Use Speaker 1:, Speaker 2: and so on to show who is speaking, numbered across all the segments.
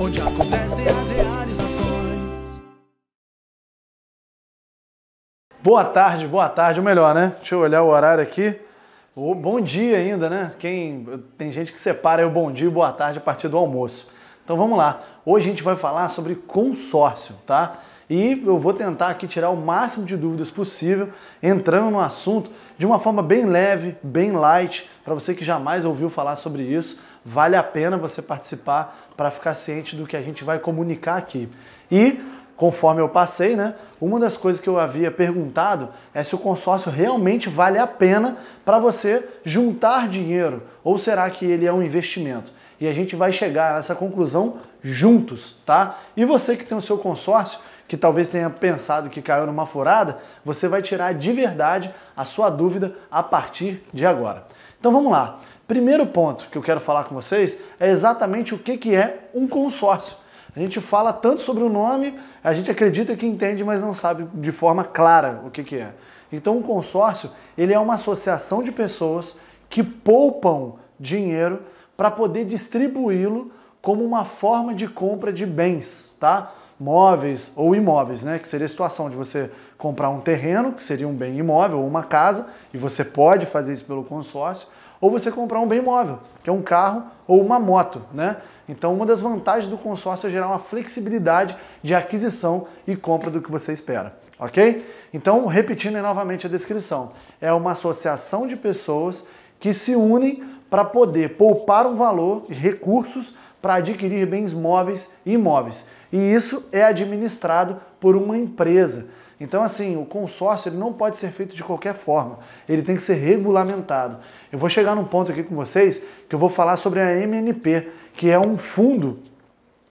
Speaker 1: onde acontecem as realizações. Boa tarde, boa tarde, ou melhor, né? Deixa eu olhar o horário aqui. O bom dia ainda, né? Quem tem gente que separa o bom dia e boa tarde a partir do almoço. Então vamos lá. Hoje a gente vai falar sobre consórcio, tá? e eu vou tentar aqui tirar o máximo de dúvidas possível, entrando no assunto de uma forma bem leve, bem light, para você que jamais ouviu falar sobre isso, Vale a pena você participar para ficar ciente do que a gente vai comunicar aqui. E, conforme eu passei, né, uma das coisas que eu havia perguntado é se o consórcio realmente vale a pena para você juntar dinheiro ou será que ele é um investimento? E a gente vai chegar a essa conclusão juntos, tá? E você que tem o seu consórcio, que talvez tenha pensado que caiu numa furada, você vai tirar de verdade a sua dúvida a partir de agora. Então vamos lá. Primeiro ponto que eu quero falar com vocês é exatamente o que, que é um consórcio. A gente fala tanto sobre o nome, a gente acredita que entende, mas não sabe de forma clara o que, que é. Então, um consórcio ele é uma associação de pessoas que poupam dinheiro para poder distribuí-lo como uma forma de compra de bens, tá? Móveis ou imóveis, né? Que seria a situação de você comprar um terreno, que seria um bem imóvel ou uma casa, e você pode fazer isso pelo consórcio, ou você comprar um bem móvel, que é um carro ou uma moto, né? Então, uma das vantagens do consórcio é gerar uma flexibilidade de aquisição e compra do que você espera, ok? Então, repetindo novamente a descrição, é uma associação de pessoas que se unem para poder poupar um valor, recursos, para adquirir bens móveis e imóveis. E isso é administrado por uma empresa. Então, assim, o consórcio ele não pode ser feito de qualquer forma, ele tem que ser regulamentado. Eu vou chegar num ponto aqui com vocês que eu vou falar sobre a MNP, que é um fundo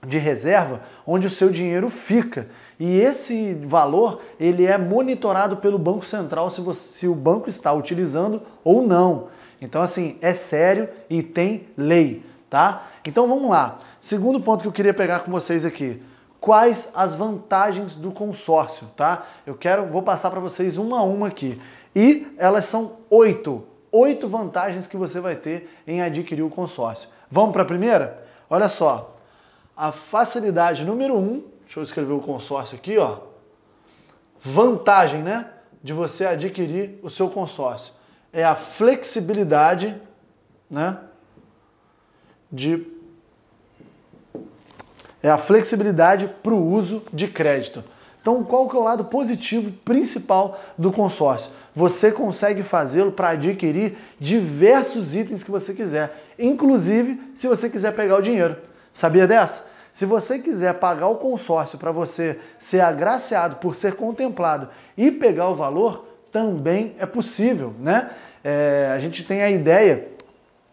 Speaker 1: de reserva onde o seu dinheiro fica. E esse valor ele é monitorado pelo Banco Central se, você, se o banco está utilizando ou não. Então, assim, é sério e tem lei, tá? Então vamos lá. Segundo ponto que eu queria pegar com vocês aqui quais as vantagens do consórcio, tá? Eu quero, vou passar para vocês uma a uma aqui. E elas são oito, oito vantagens que você vai ter em adquirir o consórcio. Vamos para a primeira? Olha só, a facilidade número um, deixa eu escrever o consórcio aqui, ó. Vantagem, né, de você adquirir o seu consórcio é a flexibilidade, né, de é a flexibilidade para o uso de crédito. Então, qual que é o lado positivo principal do consórcio? Você consegue fazê-lo para adquirir diversos itens que você quiser, inclusive se você quiser pegar o dinheiro. Sabia dessa? Se você quiser pagar o consórcio para você ser agraciado por ser contemplado e pegar o valor, também é possível, né? É, a gente tem a ideia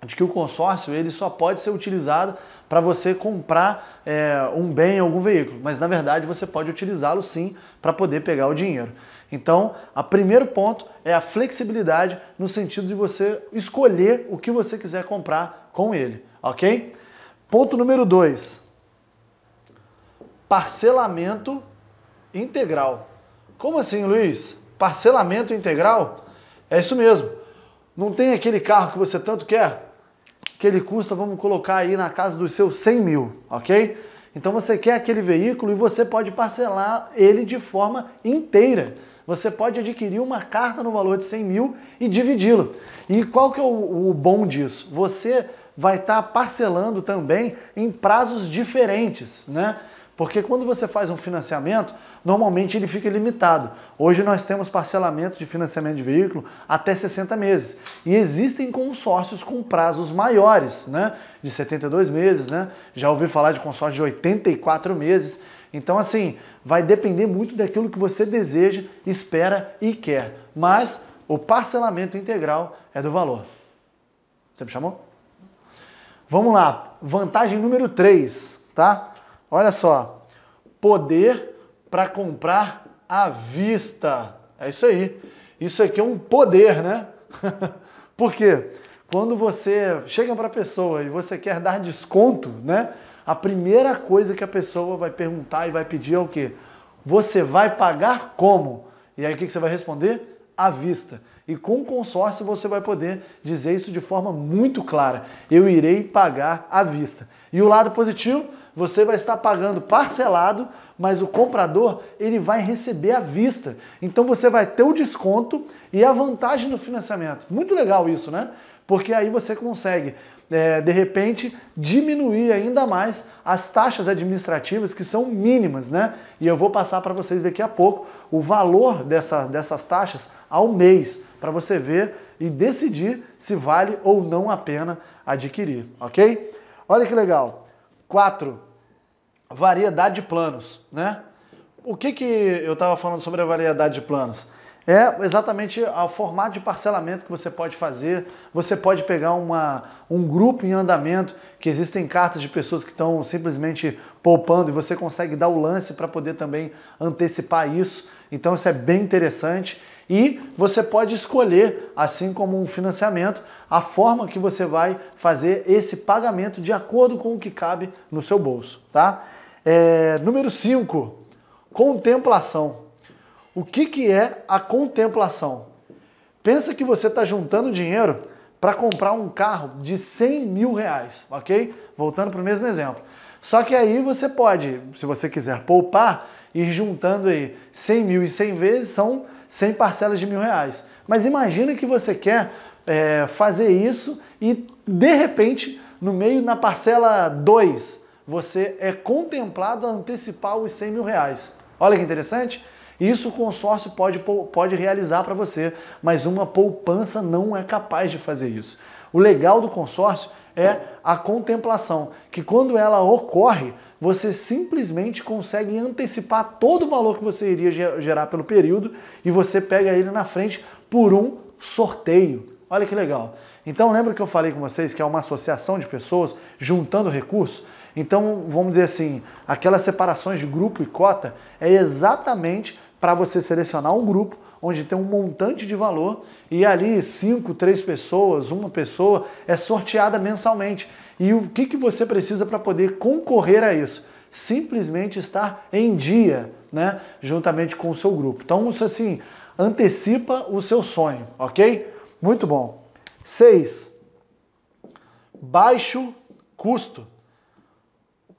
Speaker 1: de que o consórcio ele só pode ser utilizado para você comprar é, um bem, algum veículo, mas na verdade você pode utilizá-lo sim para poder pegar o dinheiro. Então, o primeiro ponto é a flexibilidade no sentido de você escolher o que você quiser comprar com ele, ok? Ponto número dois: parcelamento integral. Como assim, Luiz? Parcelamento integral? É isso mesmo. Não tem aquele carro que você tanto quer? que ele custa, vamos colocar aí na casa dos seus 100 mil, ok? Então você quer aquele veículo e você pode parcelar ele de forma inteira. Você pode adquirir uma carta no valor de 100 mil e dividi-lo. E qual que é o, o bom disso? Você vai estar tá parcelando também em prazos diferentes, né? Porque quando você faz um financiamento, normalmente ele fica limitado. Hoje nós temos parcelamento de financiamento de veículo até 60 meses. E existem consórcios com prazos maiores, né? De 72 meses, né? Já ouvi falar de consórcio de 84 meses. Então, assim, vai depender muito daquilo que você deseja, espera e quer. Mas o parcelamento integral é do valor. Você me chamou? Vamos lá, vantagem número 3, tá? Olha só, poder para comprar à vista. É isso aí. Isso aqui é um poder, né? Por quê? Quando você chega para a pessoa e você quer dar desconto, né? A primeira coisa que a pessoa vai perguntar e vai pedir é o quê? Você vai pagar como? E aí o que você vai responder? À vista. E com o consórcio você vai poder dizer isso de forma muito clara. Eu irei pagar à vista. E o lado positivo? Você vai estar pagando parcelado, mas o comprador ele vai receber à vista. Então você vai ter o desconto e a vantagem do financiamento. Muito legal isso, né? Porque aí você consegue, é, de repente, diminuir ainda mais as taxas administrativas que são mínimas, né? E eu vou passar para vocês daqui a pouco o valor dessa, dessas taxas ao mês, para você ver e decidir se vale ou não a pena adquirir, ok? Olha que legal. 4 variedade de planos, né? O que, que eu estava falando sobre a variedade de planos? É exatamente o formato de parcelamento que você pode fazer. Você pode pegar uma, um grupo em andamento, que existem cartas de pessoas que estão simplesmente poupando e você consegue dar o lance para poder também antecipar isso. Então, isso é bem interessante. E você pode escolher, assim como um financiamento, a forma que você vai fazer esse pagamento de acordo com o que cabe no seu bolso, tá? É, número 5, contemplação. O que, que é a contemplação? Pensa que você está juntando dinheiro para comprar um carro de 100 mil reais, ok? Voltando para o mesmo exemplo. Só que aí você pode, se você quiser poupar, ir juntando aí 100 mil e 100 vezes são 100 parcelas de mil reais. Mas imagina que você quer é, fazer isso e de repente, no meio, na parcela 2, você é contemplado a antecipar os 100 mil reais. Olha que interessante. Isso o consórcio pode, pode realizar para você, mas uma poupança não é capaz de fazer isso. O legal do consórcio é a contemplação, que quando ela ocorre, você simplesmente consegue antecipar todo o valor que você iria gerar pelo período e você pega ele na frente por um sorteio. Olha que legal. Então, lembra que eu falei com vocês que é uma associação de pessoas juntando recursos? Então, vamos dizer assim, aquelas separações de grupo e cota é exatamente para você selecionar um grupo onde tem um montante de valor e ali cinco, três pessoas, uma pessoa é sorteada mensalmente. E o que, que você precisa para poder concorrer a isso? Simplesmente estar em dia, né? Juntamente com o seu grupo. Então, isso assim, antecipa o seu sonho, ok? Muito bom. Seis, Baixo custo.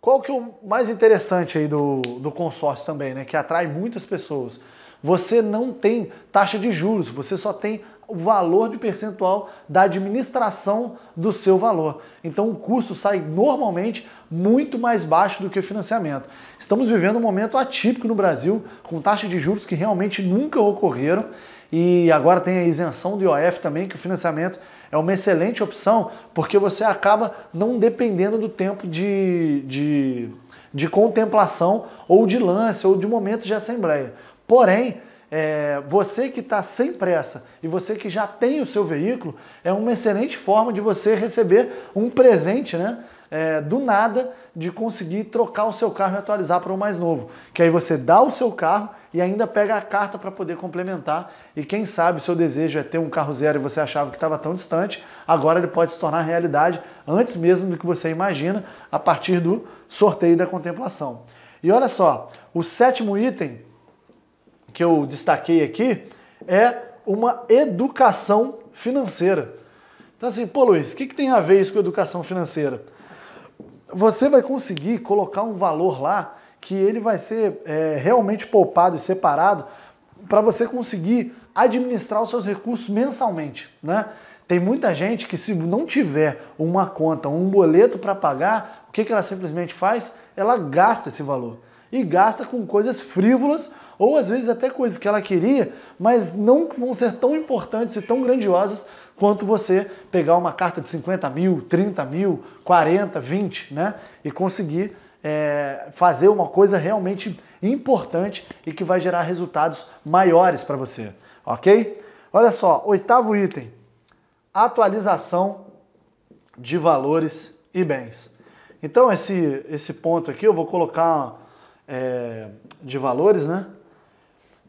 Speaker 1: Qual que é o mais interessante aí do, do consórcio também, né? Que atrai muitas pessoas. Você não tem taxa de juros, você só tem o valor de percentual da administração do seu valor. Então o custo sai normalmente muito mais baixo do que o financiamento. Estamos vivendo um momento atípico no Brasil, com taxas de juros que realmente nunca ocorreram e agora tem a isenção do IOF também, que o financiamento é uma excelente opção porque você acaba não dependendo do tempo de, de, de contemplação ou de lance ou de momentos de assembleia. Porém, é, você que está sem pressa e você que já tem o seu veículo, é uma excelente forma de você receber um presente, né? é, do nada de conseguir trocar o seu carro e atualizar para um mais novo. Que aí você dá o seu carro e ainda pega a carta para poder complementar. E quem sabe o seu desejo é ter um carro zero e você achava que estava tão distante, agora ele pode se tornar realidade antes mesmo do que você imagina a partir do sorteio da contemplação. E olha só, o sétimo item que eu destaquei aqui é uma educação financeira. Então assim, pô Luiz, o que, que tem a ver isso com educação financeira? você vai conseguir colocar um valor lá que ele vai ser é, realmente poupado e separado para você conseguir administrar os seus recursos mensalmente, né? Tem muita gente que se não tiver uma conta, um boleto para pagar, o que, que ela simplesmente faz? Ela gasta esse valor e gasta com coisas frívolas ou às vezes até coisas que ela queria, mas não vão ser tão importantes e tão grandiosas quanto você pegar uma carta de 50 mil, 30 mil, 40, 20, né? E conseguir é, fazer uma coisa realmente importante e que vai gerar resultados maiores para você, ok? Olha só, oitavo item: atualização de valores e bens. Então, esse, esse ponto aqui eu vou colocar é, de valores, né?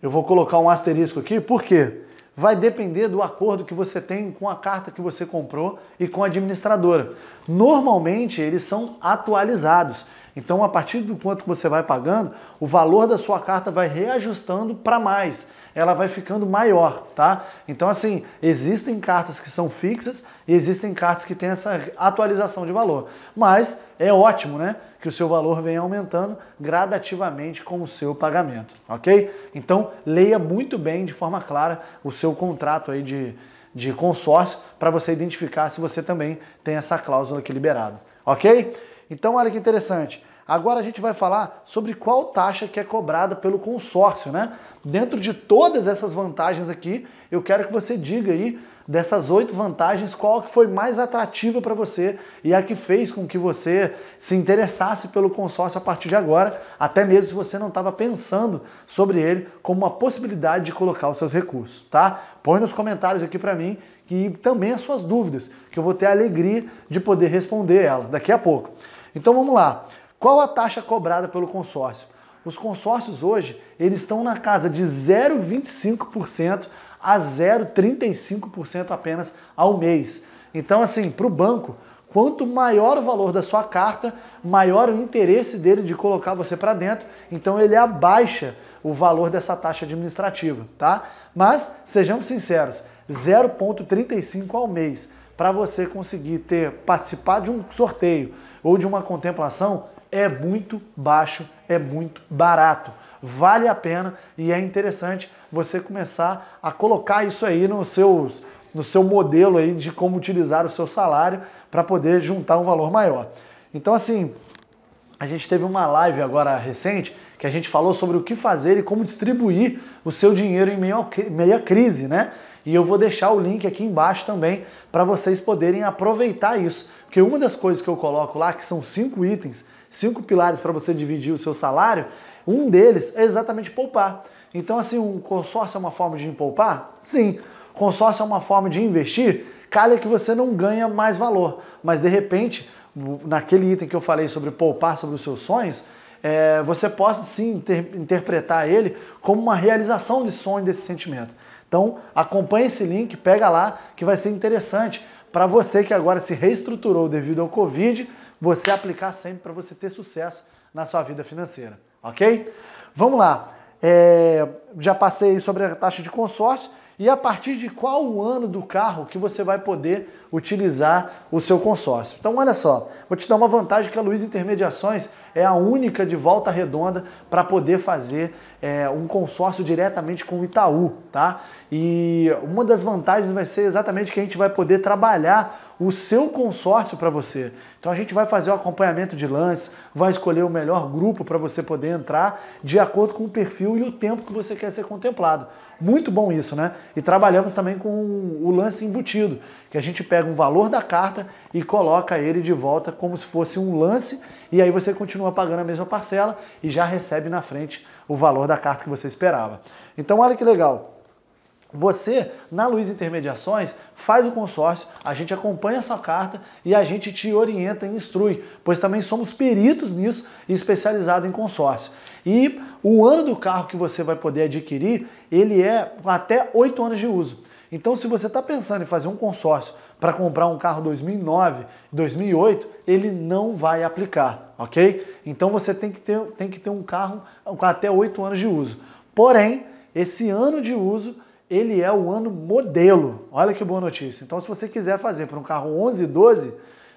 Speaker 1: Eu vou colocar um asterisco aqui, por quê? vai depender do acordo que você tem com a carta que você comprou e com a administradora. Normalmente eles são atualizados. Então, a partir do quanto você vai pagando, o valor da sua carta vai reajustando para mais ela vai ficando maior, tá? Então, assim, existem cartas que são fixas e existem cartas que têm essa atualização de valor. Mas é ótimo, né? Que o seu valor venha aumentando gradativamente com o seu pagamento, ok? Então, leia muito bem, de forma clara, o seu contrato aí de, de consórcio para você identificar se você também tem essa cláusula aqui liberada, ok? Então, olha que interessante. Agora a gente vai falar sobre qual taxa que é cobrada pelo consórcio, né? Dentro de todas essas vantagens aqui, eu quero que você diga aí dessas oito vantagens qual que foi mais atrativa para você e a que fez com que você se interessasse pelo consórcio a partir de agora, até mesmo se você não estava pensando sobre ele como uma possibilidade de colocar os seus recursos, tá? Põe nos comentários aqui para mim e também as suas dúvidas, que eu vou ter a alegria de poder responder ela daqui a pouco. Então vamos lá. Qual a taxa cobrada pelo consórcio? Os consórcios hoje, eles estão na casa de 0,25% a 0,35% apenas ao mês. Então, assim, para o banco, quanto maior o valor da sua carta, maior o interesse dele de colocar você para dentro, então ele abaixa o valor dessa taxa administrativa, tá? Mas, sejamos sinceros, 0,35 ao mês para você conseguir ter participar de um sorteio ou de uma contemplação é muito baixo, é muito barato. Vale a pena e é interessante você começar a colocar isso aí nos seus no seu modelo aí de como utilizar o seu salário para poder juntar um valor maior. Então assim, a gente teve uma live agora recente que a gente falou sobre o que fazer e como distribuir o seu dinheiro em meio meia crise, né? E eu vou deixar o link aqui embaixo também para vocês poderem aproveitar isso. Porque uma das coisas que eu coloco lá, que são cinco itens cinco pilares para você dividir o seu salário, um deles é exatamente poupar. Então, assim, um consórcio é uma forma de poupar? Sim. Consórcio é uma forma de investir? Calha que você não ganha mais valor, mas de repente, naquele item que eu falei sobre poupar sobre os seus sonhos, é, você possa sim inter interpretar ele como uma realização de sonho desse sentimento. Então, acompanhe esse link, pega lá, que vai ser interessante para você que agora se reestruturou devido ao Covid você aplicar sempre para você ter sucesso na sua vida financeira, ok? Vamos lá. É, já passei sobre a taxa de consórcio e a partir de qual ano do carro que você vai poder utilizar o seu consórcio. Então, olha só, vou te dar uma vantagem que a Luiz Intermediações é a única de volta redonda para poder fazer é, um consórcio diretamente com o Itaú, tá? E uma das vantagens vai ser exatamente que a gente vai poder trabalhar o seu consórcio para você. Então a gente vai fazer o acompanhamento de lances, vai escolher o melhor grupo para você poder entrar de acordo com o perfil e o tempo que você quer ser contemplado. Muito bom isso, né? E trabalhamos também com o lance embutido, que a gente pega um valor da carta e coloca ele de volta como se fosse um lance, e aí você continua pagando a mesma parcela e já recebe na frente o valor da carta que você esperava. Então, olha que legal. Você, na Luiz Intermediações, faz o consórcio, a gente acompanha a sua carta e a gente te orienta e instrui, pois também somos peritos nisso e especializados em consórcio. E o ano do carro que você vai poder adquirir, ele é até 8 anos de uso. Então, se você está pensando em fazer um consórcio para comprar um carro 2009, 2008, ele não vai aplicar, ok? Então, você tem que ter, tem que ter um carro com até 8 anos de uso. Porém, esse ano de uso, ele é o ano modelo. Olha que boa notícia. Então, se você quiser fazer para um carro 11, 12,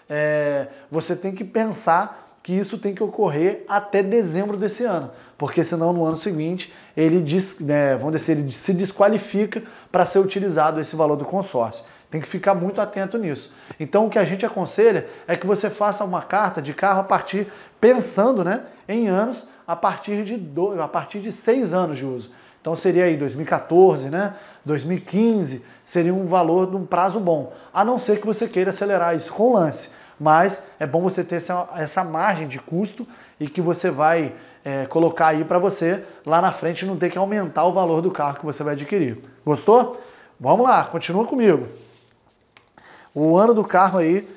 Speaker 1: é, você tem que pensar que isso tem que ocorrer até dezembro desse ano, porque senão no ano seguinte ele diz, né, dizer, ele se desqualifica para ser utilizado esse valor do consórcio. Tem que ficar muito atento nisso. Então o que a gente aconselha é que você faça uma carta de carro a partir pensando, né, em anos a partir de a partir de seis anos de uso. Então seria aí 2014, né? 2015 seria um valor de um prazo bom, a não ser que você queira acelerar isso com lance mas é bom você ter essa, essa margem de custo e que você vai é, colocar aí para você lá na frente não ter que aumentar o valor do carro que você vai adquirir. Gostou? Vamos lá, continua comigo. O ano do carro aí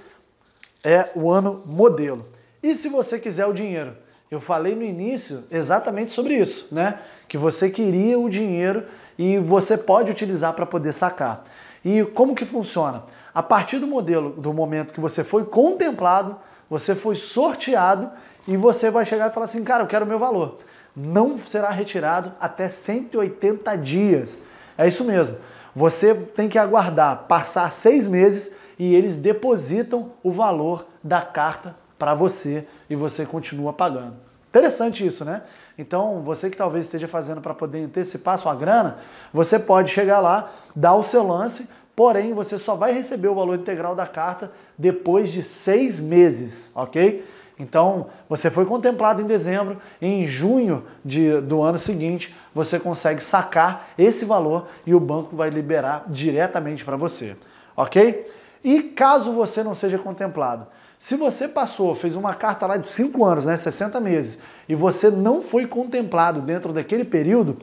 Speaker 1: é o ano modelo. E se você quiser o dinheiro? Eu falei no início exatamente sobre isso, né? Que você queria o dinheiro e você pode utilizar para poder sacar. E como que funciona? A partir do modelo, do momento que você foi contemplado, você foi sorteado e você vai chegar e falar assim, cara, eu quero o meu valor. Não será retirado até 180 dias. É isso mesmo. Você tem que aguardar passar seis meses e eles depositam o valor da carta para você e você continua pagando. Interessante isso, né? Então, você que talvez esteja fazendo para poder antecipar sua grana, você pode chegar lá, dar o seu lance, porém você só vai receber o valor integral da carta depois de seis meses, ok? Então, você foi contemplado em dezembro, em junho de, do ano seguinte, você consegue sacar esse valor e o banco vai liberar diretamente para você, ok? E caso você não seja contemplado, se você passou, fez uma carta lá de 5 anos, né, 60 meses, e você não foi contemplado dentro daquele período,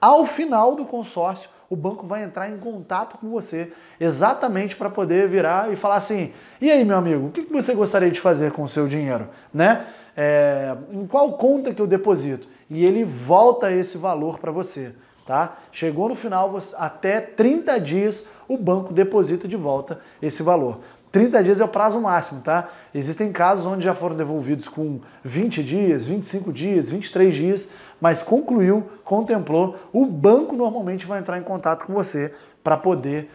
Speaker 1: ao final do consórcio, o banco vai entrar em contato com você, exatamente para poder virar e falar assim: e aí, meu amigo, o que você gostaria de fazer com o seu dinheiro? Né? É, em qual conta que eu deposito? E ele volta esse valor para você. Tá? Chegou no final, até 30 dias, o banco deposita de volta esse valor. 30 dias é o prazo máximo, tá? Existem casos onde já foram devolvidos com 20 dias, 25 dias, 23 dias mas concluiu, contemplou, o banco normalmente vai entrar em contato com você para poder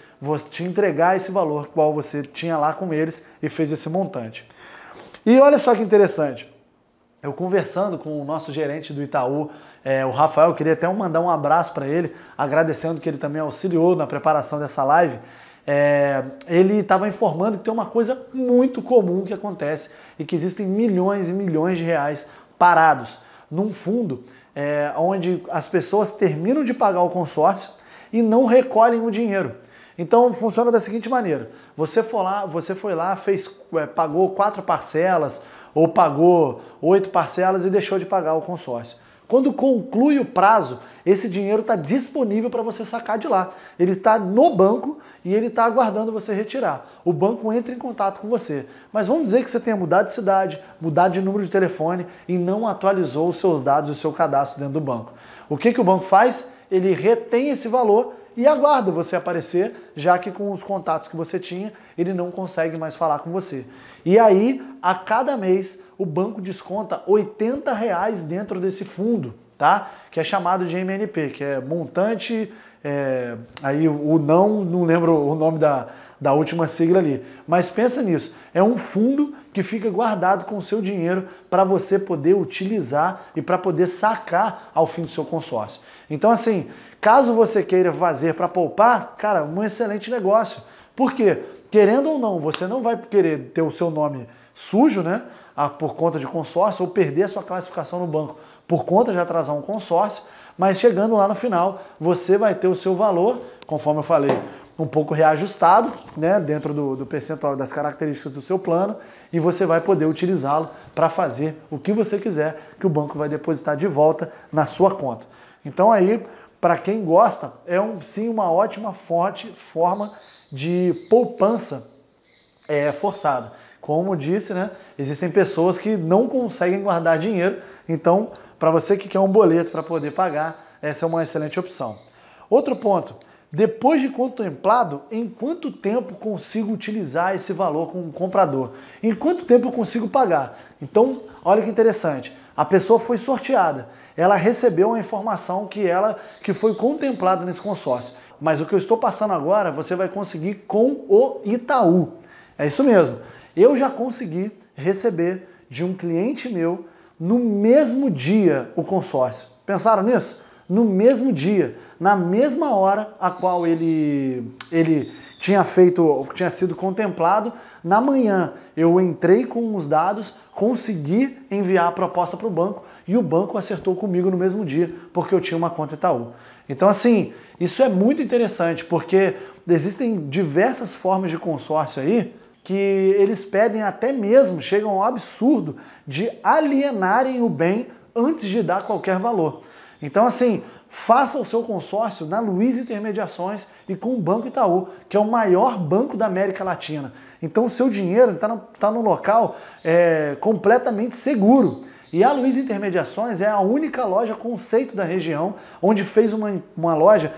Speaker 1: te entregar esse valor qual você tinha lá com eles e fez esse montante. E olha só que interessante. Eu conversando com o nosso gerente do Itaú, é, o Rafael, queria até mandar um abraço para ele, agradecendo que ele também auxiliou na preparação dessa live. É, ele estava informando que tem uma coisa muito comum que acontece e que existem milhões e milhões de reais parados num fundo é, onde as pessoas terminam de pagar o consórcio e não recolhem o dinheiro. Então funciona da seguinte maneira: você foi lá, você foi lá fez, é, pagou quatro parcelas ou pagou oito parcelas e deixou de pagar o consórcio. Quando conclui o prazo, esse dinheiro está disponível para você sacar de lá. Ele está no banco e ele está aguardando você retirar. O banco entra em contato com você. Mas vamos dizer que você tenha mudado de cidade, mudado de número de telefone e não atualizou os seus dados e o seu cadastro dentro do banco. O que, que o banco faz? Ele retém esse valor e aguarda você aparecer, já que com os contatos que você tinha, ele não consegue mais falar com você. E aí, a cada mês, o banco desconta 80 reais dentro desse fundo, tá? Que é chamado de MNP, que é montante é, aí o não, não lembro o nome da, da última sigla ali. Mas pensa nisso, é um fundo que fica guardado com o seu dinheiro para você poder utilizar e para poder sacar ao fim do seu consórcio. Então assim, caso você queira fazer para poupar, cara, um excelente negócio. Por quê? Querendo ou não, você não vai querer ter o seu nome sujo, né? por conta de consórcio ou perder a sua classificação no banco por conta de atrasar um consórcio. Mas chegando lá no final, você vai ter o seu valor, conforme eu falei, um pouco reajustado, né, dentro do, do percentual das características do seu plano, e você vai poder utilizá-lo para fazer o que você quiser, que o banco vai depositar de volta na sua conta. Então aí, para quem gosta, é um, sim uma ótima forte forma de poupança é, forçada. Como disse, né, existem pessoas que não conseguem guardar dinheiro, então para você que quer um boleto para poder pagar, essa é uma excelente opção. Outro ponto, depois de contemplado, em quanto tempo consigo utilizar esse valor com o comprador? Em quanto tempo eu consigo pagar? Então, olha que interessante. A pessoa foi sorteada. Ela recebeu a informação que ela que foi contemplada nesse consórcio. Mas o que eu estou passando agora, você vai conseguir com o Itaú. É isso mesmo. Eu já consegui receber de um cliente meu no mesmo dia o consórcio. Pensaram nisso? No mesmo dia, na mesma hora a qual ele, ele tinha feito, tinha sido contemplado, na manhã eu entrei com os dados, consegui enviar a proposta para o banco e o banco acertou comigo no mesmo dia, porque eu tinha uma conta Itaú. Então, assim, isso é muito interessante, porque existem diversas formas de consórcio aí que eles pedem até mesmo, chegam ao absurdo, de alienarem o bem antes de dar qualquer valor. Então, assim, faça o seu consórcio na Luiz Intermediações e com o Banco Itaú, que é o maior banco da América Latina. Então, o seu dinheiro está no, tá no local é, completamente seguro. E a Luiz Intermediações é a única loja conceito da região, onde fez uma, uma loja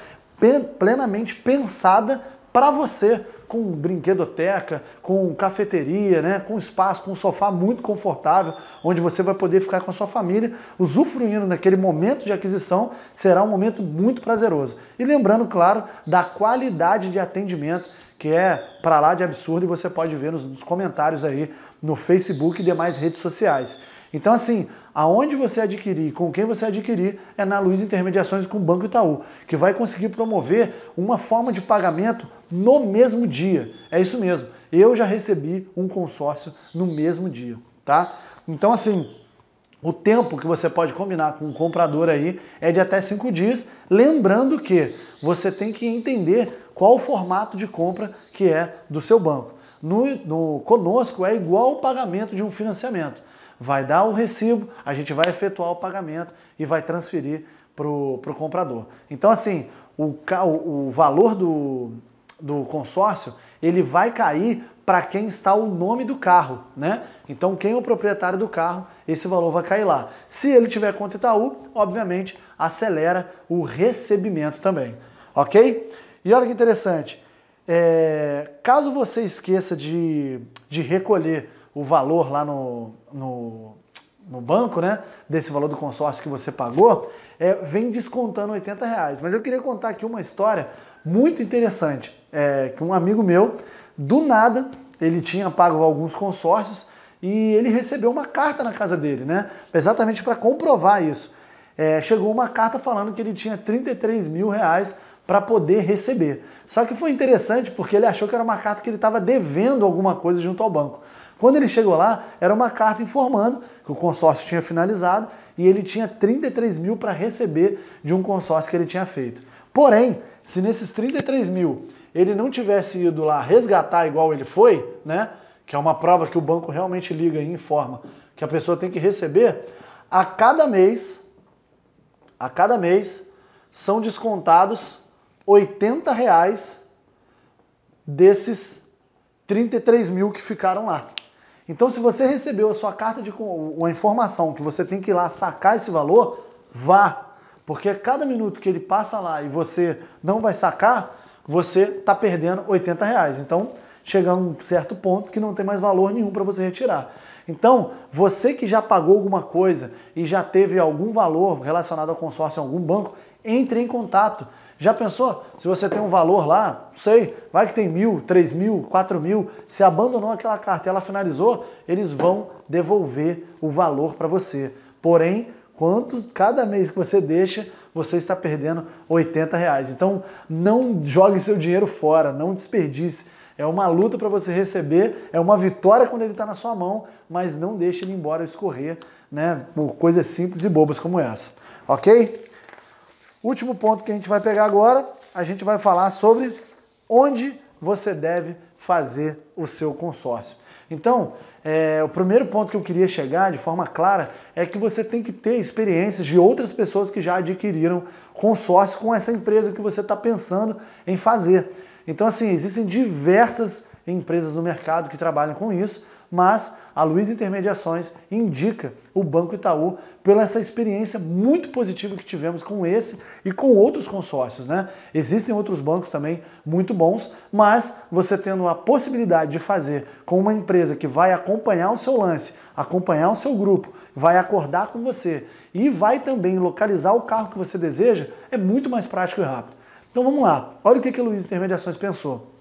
Speaker 1: plenamente pensada para você, com brinquedoteca, com cafeteria, né, com espaço, com um sofá muito confortável, onde você vai poder ficar com a sua família, usufruindo daquele momento de aquisição, será um momento muito prazeroso. E lembrando, claro, da qualidade de atendimento que é para lá de absurdo e você pode ver nos, nos comentários aí no Facebook e demais redes sociais. Então, assim, aonde você adquirir com quem você adquirir é na Luiz Intermediações com o Banco Itaú, que vai conseguir promover uma forma de pagamento no mesmo dia. É isso mesmo. Eu já recebi um consórcio no mesmo dia, tá? Então, assim, o tempo que você pode combinar com o comprador aí é de até cinco dias, lembrando que você tem que entender qual o formato de compra que é do seu banco. No, no conosco é igual o pagamento de um financiamento vai dar o recibo, a gente vai efetuar o pagamento e vai transferir para o comprador. Então, assim, o, o valor do, do consórcio ele vai cair para quem está o nome do carro, né? Então, quem é o proprietário do carro, esse valor vai cair lá. Se ele tiver conta Itaú, obviamente acelera o recebimento também, ok? E olha que interessante, é, caso você esqueça de, de recolher o valor lá no, no, no banco, né? Desse valor do consórcio que você pagou, é, vem descontando 80 reais. Mas eu queria contar aqui uma história muito interessante, é, que um amigo meu, do nada, ele tinha pago alguns consórcios e ele recebeu uma carta na casa dele, né? Exatamente para comprovar isso. É, chegou uma carta falando que ele tinha 33 mil reais para poder receber. Só que foi interessante porque ele achou que era uma carta que ele estava devendo alguma coisa junto ao banco. Quando ele chegou lá, era uma carta informando que o consórcio tinha finalizado e ele tinha 33 mil para receber de um consórcio que ele tinha feito. Porém, se nesses 33 mil ele não tivesse ido lá resgatar igual ele foi, né? Que é uma prova que o banco realmente liga e informa que a pessoa tem que receber, a cada mês, a cada mês, são descontados 80 reais desses 33 mil que ficaram lá. Então, se você recebeu a sua carta de uma informação que você tem que ir lá sacar esse valor, vá. Porque cada minuto que ele passa lá e você não vai sacar, você está perdendo 80 reais. Então, chega a um certo ponto que não tem mais valor nenhum para você retirar. Então, você que já pagou alguma coisa e já teve algum valor relacionado ao consórcio em algum banco, entre em contato já pensou? Se você tem um valor lá, sei, vai que tem mil, três mil, quatro mil, se abandonou aquela carta e ela finalizou, eles vão devolver o valor para você. Porém, quanto cada mês que você deixa, você está perdendo 80 reais. Então, não jogue seu dinheiro fora, não desperdice. É uma luta para você receber, é uma vitória quando ele está na sua mão, mas não deixe ele embora escorrer, né? Por coisas simples e bobas como essa. Ok? Último ponto que a gente vai pegar agora, a gente vai falar sobre onde você deve fazer o seu consórcio. Então, é, o primeiro ponto que eu queria chegar de forma clara é que você tem que ter experiências de outras pessoas que já adquiriram consórcio com essa empresa que você está pensando em fazer. Então, assim, existem diversas empresas no mercado que trabalham com isso mas a Luiz Intermediações indica o Banco Itaú pela essa experiência muito positiva que tivemos com esse e com outros consórcios, né? Existem outros bancos também muito bons, mas você tendo a possibilidade de fazer com uma empresa que vai acompanhar o seu lance, acompanhar o seu grupo, vai acordar com você e vai também localizar o carro que você deseja, é muito mais prático e rápido. Então vamos lá. Olha o que a Luiz Intermediações pensou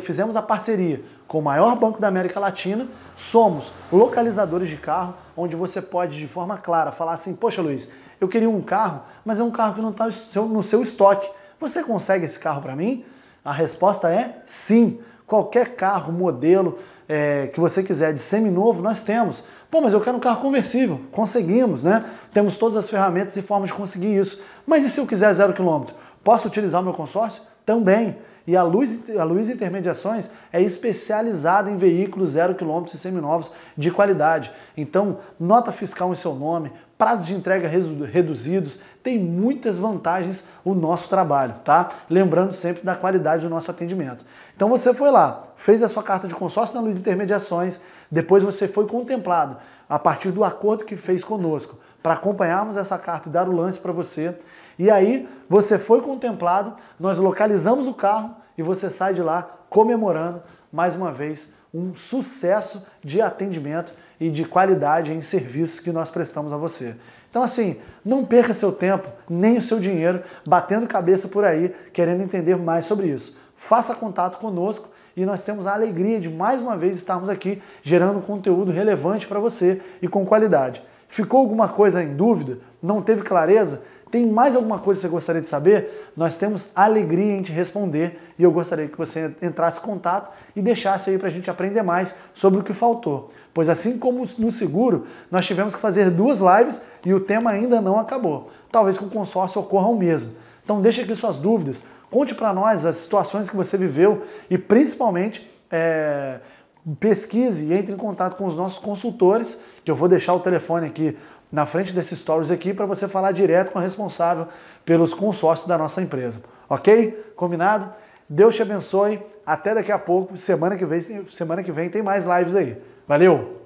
Speaker 1: fizemos a parceria com o maior banco da América Latina, somos localizadores de carro, onde você pode de forma clara falar assim: Poxa, Luiz, eu queria um carro, mas é um carro que não está no seu estoque. Você consegue esse carro para mim? A resposta é sim. Qualquer carro, modelo é, que você quiser de seminovo, nós temos. Pô, mas eu quero um carro conversível. Conseguimos, né? Temos todas as ferramentas e formas de conseguir isso. Mas e se eu quiser zero quilômetro? Posso utilizar o meu consórcio? Também. E a Luiz, a Intermediações é especializada em veículos zero quilômetros e seminovos de qualidade. Então, nota fiscal em seu nome, prazos de entrega reduzidos, tem muitas vantagens o nosso trabalho, tá? Lembrando sempre da qualidade do nosso atendimento. Então você foi lá, fez a sua carta de consórcio na Luiz Intermediações, depois você foi contemplado a partir do acordo que fez conosco para acompanharmos essa carta e dar o lance para você. E aí você foi contemplado, nós localizamos o carro e você sai de lá comemorando mais uma vez um sucesso de atendimento e de qualidade em serviços que nós prestamos a você. Então, assim, não perca seu tempo nem o seu dinheiro batendo cabeça por aí querendo entender mais sobre isso. Faça contato conosco e nós temos a alegria de mais uma vez estarmos aqui gerando conteúdo relevante para você e com qualidade. Ficou alguma coisa em dúvida? Não teve clareza? Tem mais alguma coisa que você gostaria de saber? Nós temos alegria em te responder e eu gostaria que você entrasse em contato e deixasse aí para a gente aprender mais sobre o que faltou. Pois assim como no seguro, nós tivemos que fazer duas lives e o tema ainda não acabou. Talvez com o consórcio ocorra o mesmo. Então deixa aqui suas dúvidas, conte para nós as situações que você viveu e principalmente... É pesquise e entre em contato com os nossos consultores, que eu vou deixar o telefone aqui na frente desses stories aqui para você falar direto com a responsável pelos consórcios da nossa empresa. OK? Combinado? Deus te abençoe. Até daqui a pouco. Semana que vem, semana que vem tem mais lives aí. Valeu!